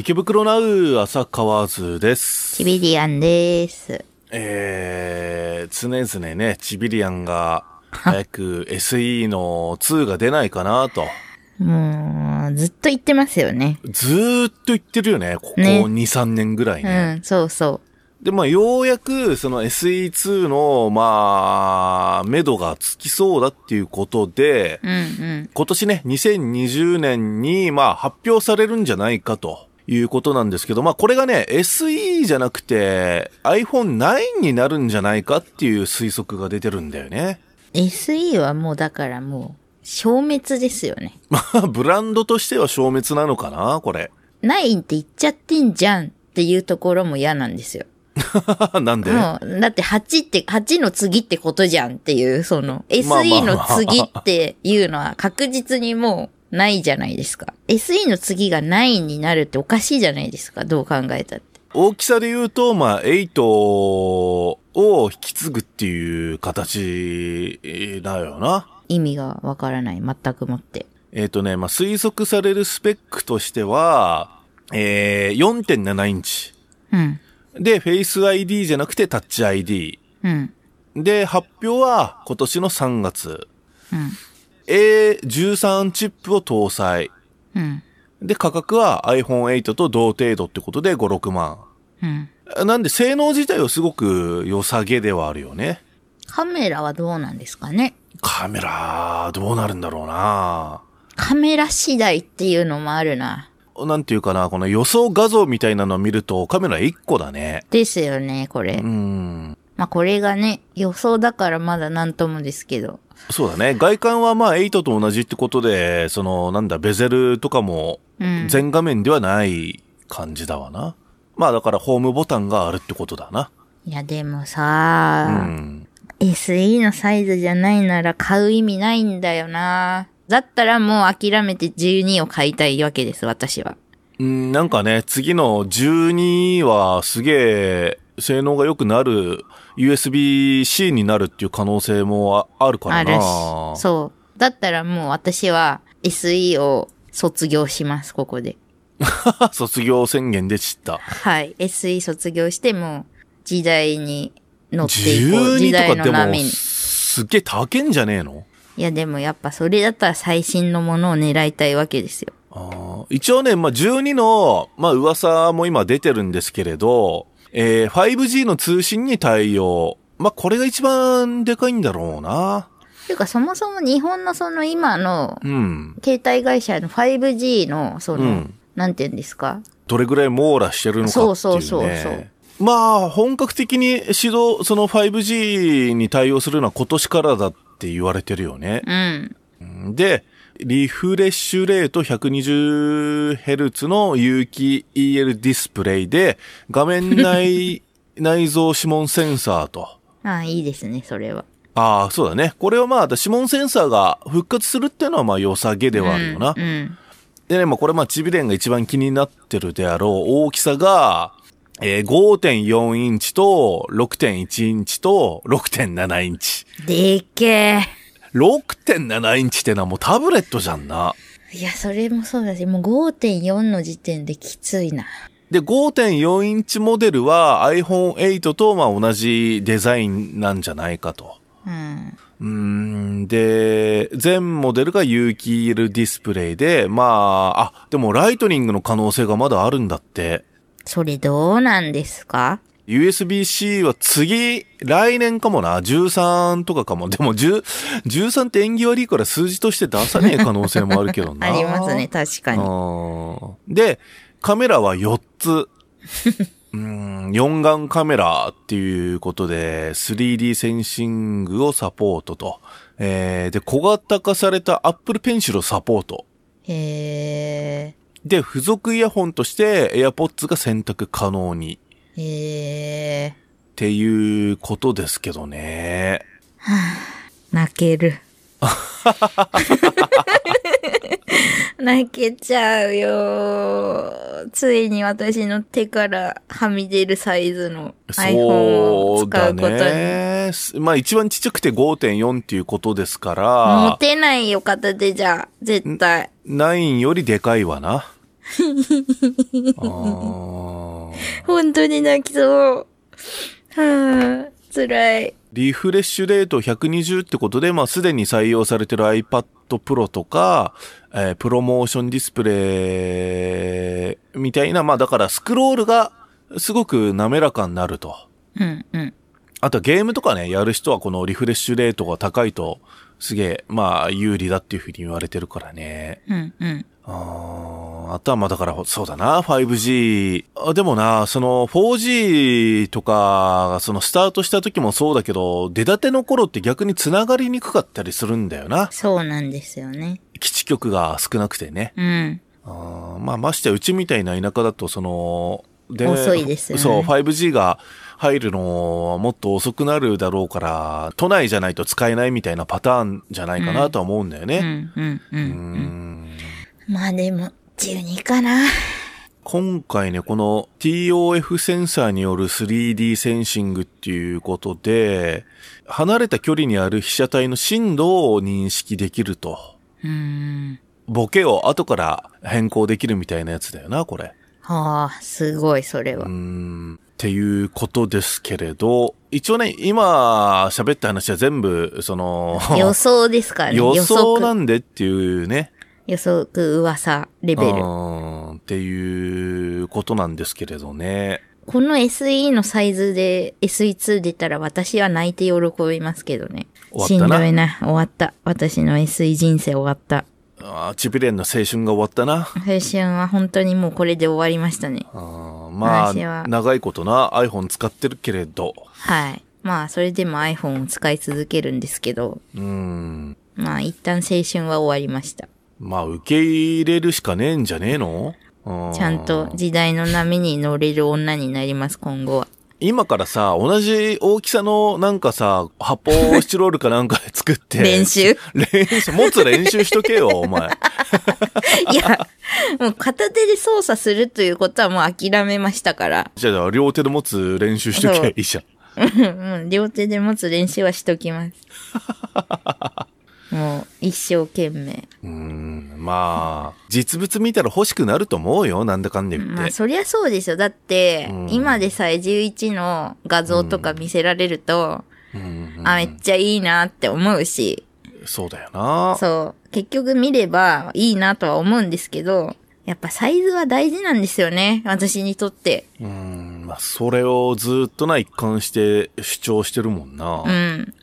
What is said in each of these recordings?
池袋ナウ浅川図です。チビリアンです。えー、常々ね、チビリアンが早く SE の2が出ないかなと。もう、ずっと言ってますよね。ずっと言ってるよね。ここ2、ね、3年ぐらいね。うん、そうそう。で、まあ、ようやく、その SE2 の、まあ、目処がつきそうだっていうことで、うんうん、今年ね、2020年に、まあ、発表されるんじゃないかと。いうことなんですけど、まあこれがね、SE じゃなくて iPhone9 になるんじゃないかっていう推測が出てるんだよね。SE はもうだからもう消滅ですよね。まあブランドとしては消滅なのかな、これ。9って言っちゃってんじゃんっていうところも嫌なんですよ。なんでもう、だって8って、8の次ってことじゃんっていう、その、SE の次っていうのは確実にもう、ないじゃないですか。SE の次が9になるっておかしいじゃないですか。どう考えたって。大きさで言うと、まあ、8を引き継ぐっていう形だよな。意味がわからない。全くもって。えっ、ー、とね、まあ、推測されるスペックとしては、えー、4.7インチ。うん。で、フェイス ID じゃなくてタッチ ID。うん。で、発表は今年の3月。うん。A13 チップを搭載。うん。で、価格は iPhone8 と同程度ってことで5、6万。うん。なんで性能自体はすごく良さげではあるよね。カメラはどうなんですかねカメラ、どうなるんだろうなカメラ次第っていうのもあるな。なんていうかな、この予想画像みたいなのを見るとカメラ1個だね。ですよね、これ。うん。まあこれがね、予想だからまだなんともですけど。そうだね。外観はまあ8と同じってことで、そのなんだ、ベゼルとかも全画面ではない感じだわな。うん、まあだからホームボタンがあるってことだな。いやでもさ、うん、SE のサイズじゃないなら買う意味ないんだよな。だったらもう諦めて12を買いたいわけです、私は。うん、なんかね、次の12はすげえ性能が良くなる USB-C になるっていう可能性もあるからな。あるし。そう。だったらもう私は SE を卒業します、ここで。卒業宣言で知った。はい。SE 卒業しても時代に乗っていこう。時代の波に。すっげえ高けんじゃねえのいやでもやっぱそれだったら最新のものを狙いたいわけですよ。あ一応ね、まあ、12の、まあ、噂も今出てるんですけれど、えー、5G の通信に対応。まあ、これが一番でかいんだろうな。ていうか、そもそも日本のその今の、携帯会社の 5G の、その、うん、なんていうんですかどれぐらい網羅してるのかっていう、ね、そうそうそうそう。まあ、本格的に指導、その 5G に対応するのは今年からだって言われてるよね。うん。で、リフレッシュレート 120Hz の有機 EL ディスプレイで、画面内 内蔵指紋センサーと。ああ、いいですね、それは。ああ、そうだね。これはまあ、指紋センサーが復活するっていうのはまあ、良さげではあるよな。うん、うん、でね、まあ、これまあ、チビレンが一番気になってるであろう大きさが、えー、5.4インチと、6.1インチと、6.7インチ。でっけえ。6.7インチってのはもうタブレットじゃんな。いや、それもそうだし、もう5.4の時点できついな。で、5.4インチモデルは iPhone8 とまあ同じデザインなんじゃないかと。うん。うん、で、全モデルが有機 EL ディスプレイで、まあ、あ、でもライトニングの可能性がまだあるんだって。それどうなんですか USB-C は次、来年かもな。13とかかも。でも10、13って縁起悪いから数字として出さねえ可能性もあるけどな。ありますね、確かに。で、カメラは4つ。うん、4眼カメラっていうことで、3D センシングをサポートと。えー、で、小型化された Apple Pencil をサポート。へー。で、付属イヤホンとして AirPods が選択可能に。へえ。っていうことですけどね。は泣ける。泣けちゃうよ。ついに私の手からはみ出るサイズの iPhone を使うことに。ね、まあ一番ちっちゃくて5.4っていうことですから。持てないよ、片手じゃ。絶対。9よりでかいわな。あ 本当に泣きそう。はぁ、辛い。リフレッシュレート120ってことで、まあ、すでに採用されてる iPad Pro とか、えー、プロモーションディスプレイみたいな、まあ、だからスクロールがすごく滑らかになると。うんうん。あとゲームとかね、やる人はこのリフレッシュレートが高いと、すげえ、まあ、有利だっていうふうに言われてるからね。うんうん。あとはまあだから、そうだな、5G。あでもな、その 4G とか、そのスタートした時もそうだけど、出だての頃って逆に繋がりにくかったりするんだよな。そうなんですよね。基地局が少なくてね。うん。あまあましてうちみたいな田舎だと、その、で、遅いですよね。そう、5G が入るのはもっと遅くなるだろうから、都内じゃないと使えないみたいなパターンじゃないかなとは思うんだよね。うん。うん。うん。うんうんまあでも、12かな。今回ね、この TOF センサーによる 3D センシングっていうことで、離れた距離にある被写体の深度を認識できると。うん。ボケを後から変更できるみたいなやつだよな、これ。はあ、すごい、それは。うん。っていうことですけれど、一応ね、今喋った話は全部、その、予想ですからね。予想なんでっていうね。予測噂レベル。っていうことなんですけれどね。この SE のサイズで SE2 出たら私は泣いて喜びますけどね。しんどいな。終わった。私の SE 人生終わった。ああ、チビレンの青春が終わったな。青春は本当にもうこれで終わりましたね。あまあ、長いことな iPhone 使ってるけれど。はい。まあ、それでも iPhone を使い続けるんですけど。うん。まあ、一旦青春は終わりました。まあ、受け入れるしかねえんじゃねえのちゃんと時代の波に乗れる女になります、今後は。今からさ、同じ大きさのなんかさ、発泡スチロールかなんかで作って。練習練習、持つ練習しとけよ、お前。いや、もう片手で操作するということはもう諦めましたから。じゃあ、両手で持つ練習しとけばいいうん、両手で持つ練習はしときます。もう、一生懸命。うんまあ、実物見たら欲しくなると思うよ、なんだかんだ言って。まあ、そりゃそうでしょ。だって、うん、今でさえ11の画像とか見せられると、うんうん、あ、めっちゃいいなって思うし。そうだよな。そう。結局見ればいいなとは思うんですけど、やっぱサイズは大事なんですよね。私にとって。うん。まあ、それをずっとな、一貫して主張してるもんな。うん。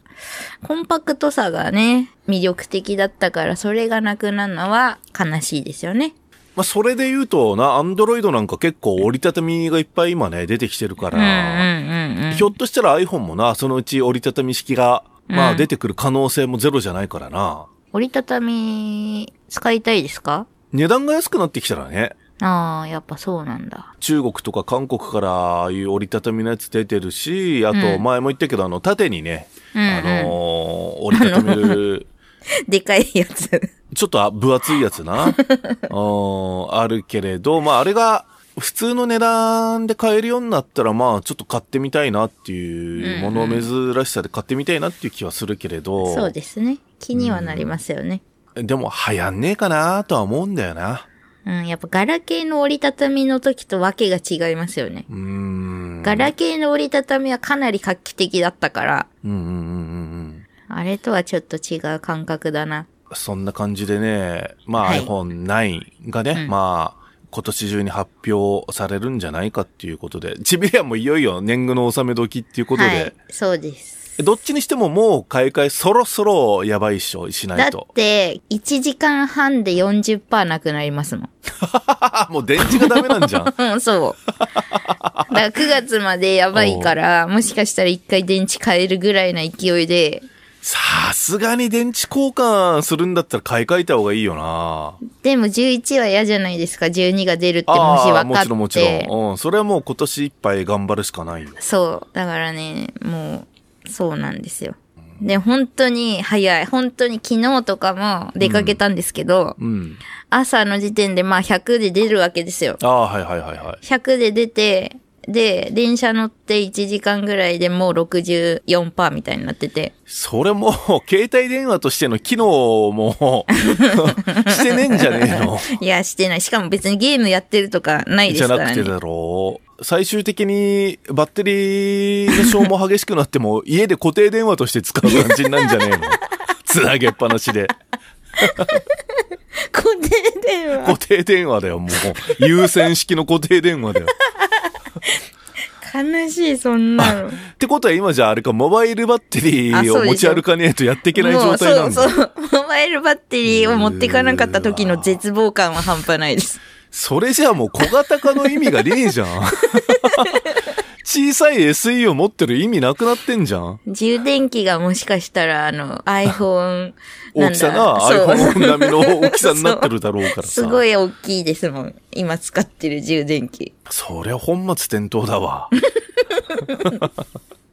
コンパクトさがね、魅力的だったから、それがなくなるのは悲しいですよね。まあ、それで言うとな、アンドロイドなんか結構折りたたみがいっぱい今ね、出てきてるから、うんうんうんひょっとしたら iPhone もな、そのうち折りたたみ式が、まあ出てくる可能性もゼロじゃないからな。うん、折りたたみ、使いたいですか値段が安くなってきたらね。ああ、やっぱそうなんだ。中国とか韓国からああいう折りたたみのやつ出てるし、あと前も言ったけど、うん、あの、縦にね、あのー、折りたためる。でかいやつ。ちょっと分厚いやつな。あるけれど、まああれが普通の値段で買えるようになったら、まあちょっと買ってみたいなっていう、もの珍しさで買ってみたいなっていう気はするけれど。うんうん、そうですね。気にはなりますよね。うん、でも流行んねえかなとは思うんだよな。うん、やっぱガラケーの折りたたみの時とわけが違いますよね。うん。ガラケーの折りたたみはかなり画期的だったから、うんうんうんうんあれとはちょっと違う感覚だな。そんな感じでね、まあ、はい、iPhone9 がね、うん、まあ、今年中に発表されるんじゃないかっていうことで、ちびやもいよいよ年貢の納め時っていうことで、はい、そうです。どっちにしてももう買い替えそろそろやばいっしょ、しないと。だって、1時間半で40%なくなりますもん。もう電池がダメなんじゃん。そう。だから9月までやばいから、もしかしたら1回電池変えるぐらいな勢いで。さすがに電池交換するんだったら買い替えた方がいいよな。でも11は嫌じゃないですか。12が出るってもし分かって。もちろんもちろん。うん。それはもう今年いっぱい頑張るしかないよ。そう。だからね、もう。そうなんですよ。で、本当に早い。本当に昨日とかも出かけたんですけど、うんうん、朝の時点でまあ100で出るわけですよ。ああ、はいはいはいはい。100で出て、で、電車乗って1時間ぐらいでもう64%みたいになってて。それも、携帯電話としての機能も、してねえんじゃねえのいや、してない。しかも別にゲームやってるとかないですからね。じゃなくてだろう。最終的にバッテリーの消耗激しくなっても、家で固定電話として使う感じになるんじゃねえの つなげっぱなしで。固定電話固定電話だよ、もう。優先式の固定電話だよ。悲しい、そんなの。ってことは今じゃああれか、モバイルバッテリーを持ち歩かねえとやっていけない状態なんだ。そうそう。モバイルバッテリーを持っていかなかった時の絶望感は半端ないです。それじゃあもう小型化の意味がねえじゃん。小さい SE を持ってる意味なくなってんじゃん。充電器がもしかしたら、あの、iPhone 大きさが iPhone 並みの 大きさになってるだろうからさ。すごい大きいですもん。今使ってる充電器。そりゃ本末転倒だわ。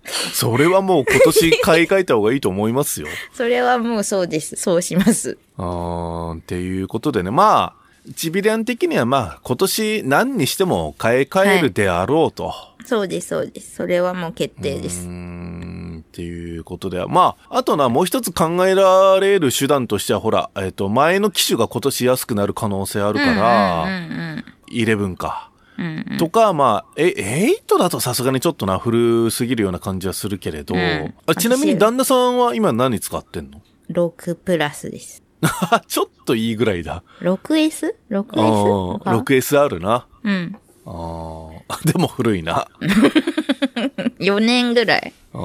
それはもう今年買い替えた方がいいと思いますよ。それはもうそうです。そうします。あー、っていうことでね。まあ、チビリアン的にはまあ今年何にしても買い替えるであろうと。はい、そうですそうです。それはもう決定です。っていうことで、まあ、あとな、もう一つ考えられる手段としては、ほら、えっ、ー、と、前の機種が今年安くなる可能性あるから、11か。うんうん、とか、まあ、え、8だとさすがにちょっとな、古すぎるような感じはするけれど、うん、あちなみに旦那さんは今何使ってんの ?6 プラスです。ちょっといいぐらいだ。6S?6S? 6SR な。うん。ああ、でも古いな。4 年ぐらい。ああ。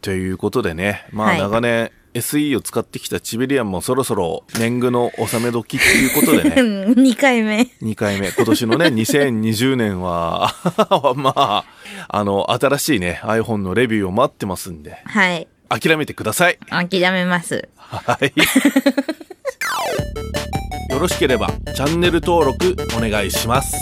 ということでね、まあ長年、はい SE を使ってきたチベリアンもそろそろ年貢の納め時っていうことでね。2回目。2回目。今年のね、2020年はまあ、あの、新しいね、iPhone のレビューを待ってますんで。はい。諦めてください諦めますはい よろしければチャンネル登録お願いします